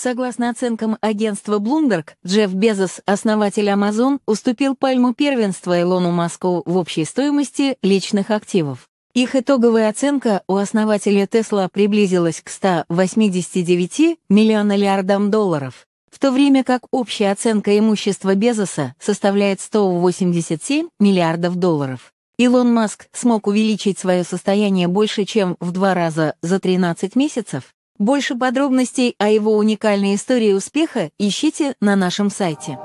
Согласно оценкам агентства Bloomberg, Джефф Безос, основатель Amazon, уступил пальму первенства Илону Маску в общей стоимости личных активов. Их итоговая оценка у основателя Тесла приблизилась к 189 миллиардам долларов, в то время как общая оценка имущества Безоса составляет 187 миллиардов долларов. Илон Маск смог увеличить свое состояние больше, чем в два раза за 13 месяцев, больше подробностей о его уникальной истории успеха ищите на нашем сайте.